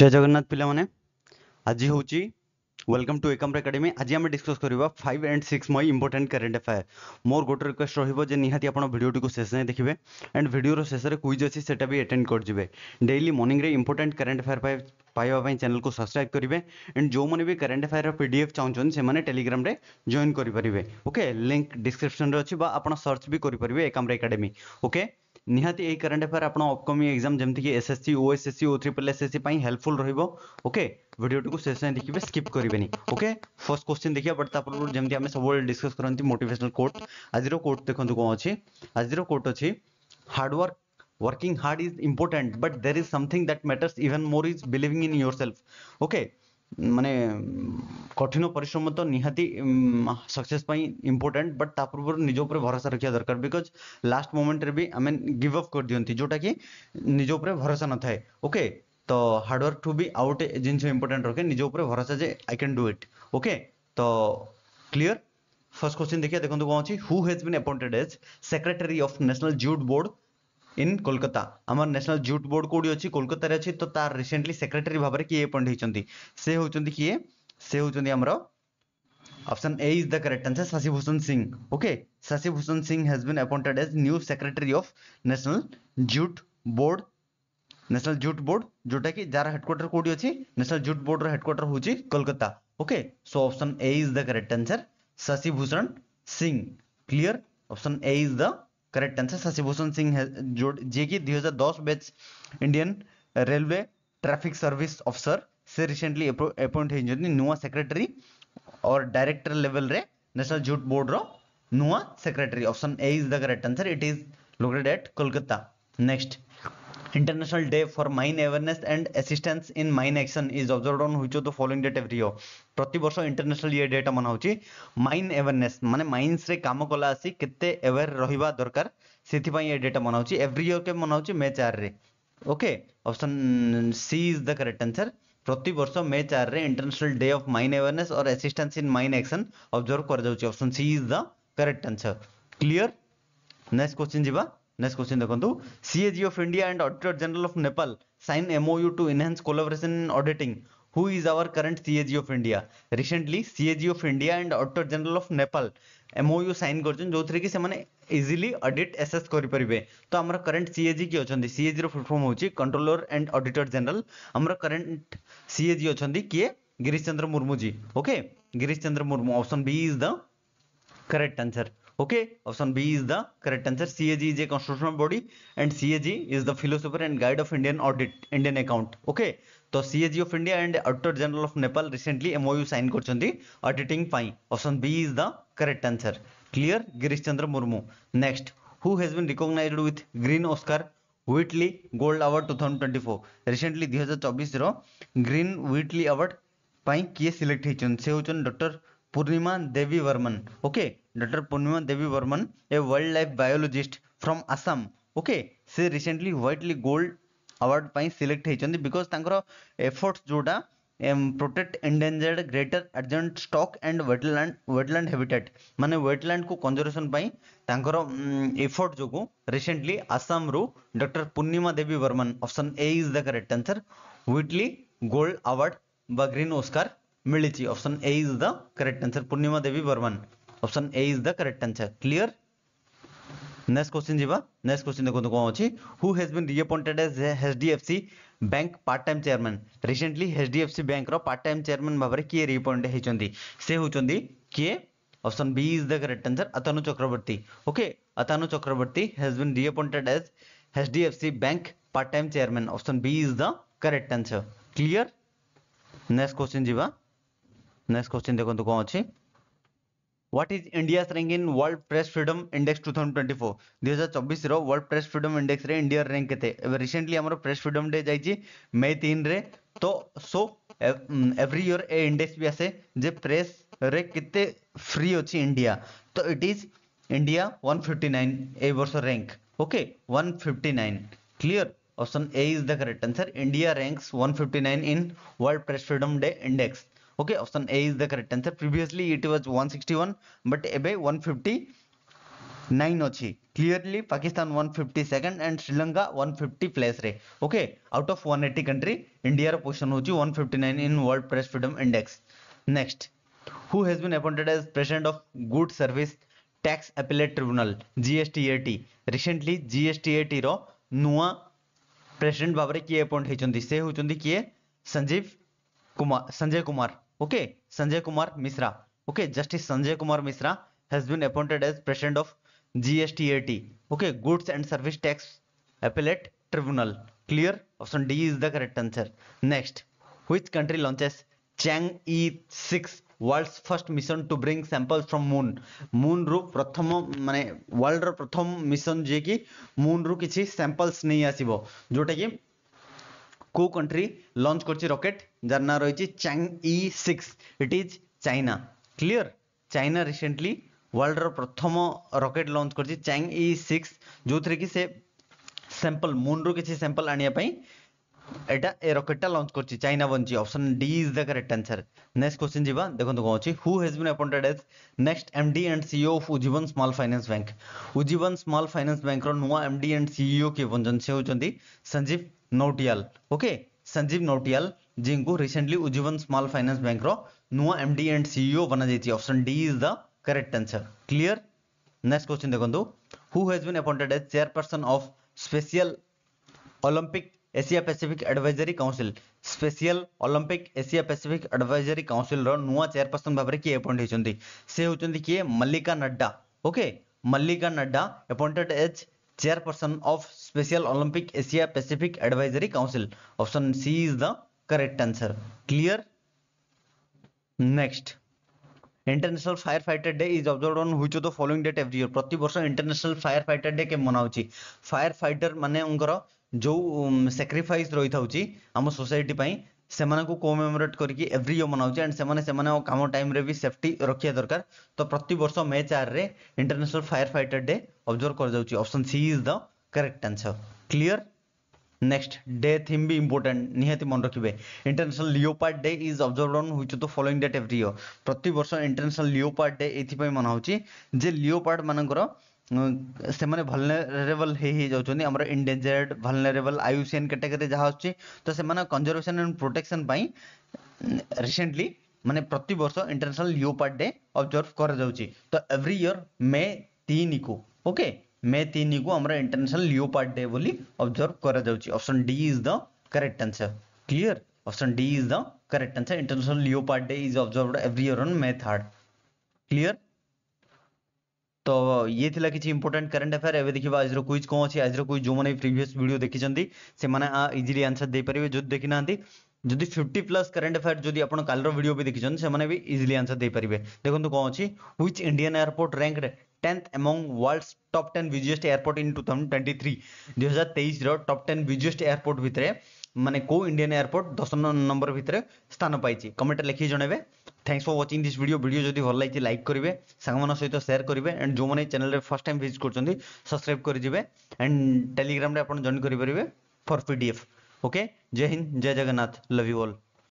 जय जगन्नाथ पिलाने आज हूँ वेलकम टू एकाम्र एकाडेमी आज आम डिस्कस करवा five and six May important current affair मोर गोटे रिक्वेस्ट रोजे निहाती आप शेष जाए देखिए एंड भिडियो शेष में क्विज अच्छी से भी एटेड daily morning important current affair पाइबापी चैनल को सब्सक्राइब करेंगे एंड जो मैंने भी करेन्ट अफेयर पीडीएफ चाहूँ से टेलीग्राम रे जॉइन करेंगे ओके लिंक डिस्क्रिप्शन अच्छी आप सर्च भी करेंगे एकाम्र एकाडेमी ओके निहाती यही करंट अफेयर आप अपकमिंग एक्जाम जमीक S S C O S S C O three पल्ल एस एस सी हेल्पफुल रोक ओके भिडियोटी शेष जाए देखिए स्कीप करेंगे ओके फर्स्ट क्वेश्चन देखिए बट जमी आम सब डिस्कस करते मोटेसनाल कोर्ट आज कोर्ट देखते कौन अच्छी आज कोर्ट अच्छी hard work working hard is important but there is something that matters even more is believing in your okay माने कठिन परिश्रम तो निहाती सक्सेस पई इंपोर्टेंट बट ता पूर्व निजो ऊपर भरोसा रखिया दरकार बिकज लास्ट मोमेंट रे भी आई मीन गिव अप कर दियंती जोटा कि निजो ऊपर भरोसा न थाए ओके तो हार्डवर्क टू बी आउट जिनसे इंपोर्टेंट रखे निजो ऊपर भरोसा जे I can do it okay तो क्लियर फर्स्ट क्वेश्चन देखिया देखंतु कोन छी who has been appointed as secretary of national jute board in Kolkata আমার ন্যাশনাল জুট বোর্ড কোটি অছি কলকাতার অছি তো তার রিসেন্টলি সেক্রেটারি ভাবে কি এপয়েন্ট হয়েছেন সে হচ্ছেন কি সে হচ্ছেন আমার option A is the correct answer Shashibhushan Singh okay Shashibhushan Singh has been appointed as new secretary of national jute board national jute board যেটা কি যার হেডকোয়ার্টার কোটি অছি ন্যাশনাল জুট বোর্ডর হেডকোয়ার্টার হচ্ছে Kolkata okay so option A is the correct answer Shashibhushan Singh clear option A is the correct answer Shashibhushan Singh है जो जे की दो हजार दस batch Indian railway traffic service officer से रिसेंटली अपॉइंट होइଛନ୍ତି नुआ सेक्रेटरी और डायरेक्टर लेवल रे नेशनल जूट बोर्ड रो नुआ सेक्रेटरी option A is the correct answer it is located at Kolkata next international day for Mine Awareness and Assistance in Mine Action is observed on which of the following date every year? प्रति वर्ष international ये data मना होची Mine Awareness माने mines रे काम Cola आसी कित्ते अवेयर रहिबा दरकार सेथि पई ये डेटा मना होची एवरी ईयर के मना होची मे 4 रे okay option C is the correct answer प्रति वर्ष मे 4 रे international day of mine awareness और assistance in mine action observe कर जाउची option C is the correct answer clear next question जीवा नेक्स्ट क्वेश्चन देखो CAG of India and auditor general of Nepal sign MOU to enhance collaboration in auditing who who is our current CAG of India recently of India and auditor general of Nepal MOU sign कर जो थे कि easily audit audit assess करि तो आम current CAG के अछंती CAG रो फुल फॉर्म होची कंट्रोलर एंड ऑडिटर जनरल हमर करंट CAG अच्छा किए Girish Chandra Murmu ji okay Girish Chandra Murmu option B is the correct answer okay option B is the correct answer C AG is a constitutional body and C AG is the philosopher and guide of Indian audit Indian account okay तो C AG of India and auditor general of Nepal recently MOU sign करडिटिंग option B is the correct answer clear Girish Chandra Murmu next who has been recognised with green Oscar Whitley gold award two thousand twenty four recently दुई हजार चबिश्र green Whitley award किए select होती से हूँ Purnima Devi Barman okay doctor Purnima Devi Barman a wild life biologist from Assam okay से recently Whitley gold award पर select होती बिकज तर एफर्ट्स जोटा protect endangered greater adjutant stork and wetland wetland habitat मानने व्वेटलैंड को कंजर्वेशन तर एफर्ट जो रिसेंटली आसाम रु डर Purnima Devi Barman option A is the correct answer Whitley gold award green Oscar मिली option A is the correct answer Purnima Devi Barman option A is the correct answer clear next question जी next question देखो तो कौन अच्छी who has been reappointed as H D F C bank part time chairman recently H D F C bank part time chairman भाव में किए रिअपॉइंट होती से होती किए option B is the correct answer Atanu Chakraborty okay Atanu Chakraborty has been reappointed as H D F C bank part time chairman option B is the correct answer clear next question जी next question देखो तो कौन अच्छी what is India rank in world press freedom index 2024 2024 रो world press freedom index रे India rank केते एबे recently हमर प्रेस फ्रीडम डे जाई मे 3 रे तो सो एवरी ईयर ए इंडेक्स भी आसे जे प्रेस रे केते फ्री अछि इंडिया तो इट इज इंडिया 159 ए वर्ष rank okay 159 clear option A is the correct answer India ranks 159 in world press freedom day index okay option A is the correct answer previously it was 161 but एबे 159 अछि clearly Pakistan 152nd and Sri Lanka 150 place रे okay out of 180 country India रो position होची 159 in world press freedom index next who has been appointed as president of good service tax appellate tribunal GSTAT recently GSTAT रो नुआ president बाबरे किए appoint हेचोंदी से होचोंदी किए Sanjeev Kumar Sanjay Kumar okay sanjay kumar misra okay justice sanjay kumar misra has been appointed as president of gstrat okay goods and service tax appellate tribunal clear option d is the correct answer next which country launches chang'e 6 world's first mission to bring samples from moon moon रु प्रथम माने world रो प्रथम mission जे कि moon रु किछि samples नै आसीबो जोटा कि को कंट्री लंच कर रकेट जार ना रही Chang'e six it is China clear China recently world रथम रकेट लंच कर चांग इ सिक्स जो थे कि सैंपल मुन रु किसी सैंपल आने এটা এ রকেটটা লঞ্চ করছি চাইনা বঞ্চি option D is the correct answer next question যা দেখুন কোণ অছি who has been appointed as next MD and CEO of Ujjivan small finance bank Ujjivan small finance ব্যাଙ୍କର ନୂଆ ଏମଡି ଆଣ୍ଡ ସିଇଓ କିଏ ବନୁଛନ୍ତି ସେ ହେଉଛନ୍ତି ସଞ୍ଜୀବ ନୌଟିଆଲ ଓକେ ସଞ୍ଜୀବ ନୌଟିଆଲ ଯିଙ୍କୁ ରିସେଣ୍ଟଲି ଉଜୀବନ ସ୍ମଲ ଫାଇନାନ୍ସ ବ୍ୟାଙ୍କର ନୂଆ ଏମଡି ଆଣ୍ଡ ସିଇଓ ବନାଯାଇଛି option D is the correct answer clear next question ଦେଖନ୍ତୁ ହୁ has been appointed as chairperson of special Olympic Asia Pacific advisory council special Olympic Asia Pacific advisory council रो नुआ chairperson भाव किए appoint होती से होंगे किए Mallika Nadda okay Mallika Nadda appointed as chairperson of special Olympic Asia Pacific advisory council option C is the correct answer clear next international fire fighter day is observe on हुई following date every year प्रति वर्ष international fire fighter day के मनाऊ fire fighter मान जो sacrifice रही था आम society से कोमेमोरेट करके एव्री इयर मनाऊे एंड से कम टाइम भी सेफ्टी रखा दरकार तो प्रत वर्ष मे चार international fire fighter day observe करपसन C is the correct answer clear next day theme भी इम्पोर्टाट निहत मन रखिए international leopard day is observe on हो तो फलोइंग डेट एव्री इयर प्रत वर्ष इंटरनेशनल लिओपार्ड डे ये मनाऊँच जे लिओपार्ड मानकर से भलनेरेबल होमर इंडेजर्ड भलनेरेबल आयु कैटेगरी जहाँ अच्छे तो से कंजरवेशन एंड प्रोटेक्शन रिसेंटली मानने प्रत वर्ष इंटरनेशनल लियोपार्ड डे अब्जर्व कर तो एव्री इयर मे तीन को ओके मे तीन को आम इंटरनेशनल लियोपार्ड डे अब्जर्व करपसन D is the correct answer clear option D is the correct answer international leopard day is observe every year on May third clear तो ये थिला किछि इंपोर्टेंट करंट अफेयर एबे देखिबा आजरो क्विज कौन अछि आजरो quiz जो माने प्रीवियस वीडियो देखी से माने आ आंसर दे पारे जो देखि नथि जदि 50 प्लस करंट अफेयर जो आप कालरो वीडियो भी देखि छन से माने भी इजीली आंसर दे परबे देखु तो को अछि which Indian airport ranked 10th among world's top 10 busiest airport in 2023 2023 तेईस टप टेन busiest एयरपोर्ट भितरे मैंने को इंडियान एयरपोर्ट 10 नंबर भितरे स्थान पाइछि कमेंट लेखि जणेबे thanks for watching this video video যদি ভাল লাগছে লাইক করবে সাংমান সহিত সেয়ার করবে এন্ড যে চ্যানেল ফার্স্ট টাইম ভিজিট করছেন সবসক্রাইব করিবে এন্ড টেলিগ্রামে আপনার জয়েন করিপারে ফর পিডিএফ ওকে জয় হিন্দ জয় জগন্নাথ লভ ইউ অল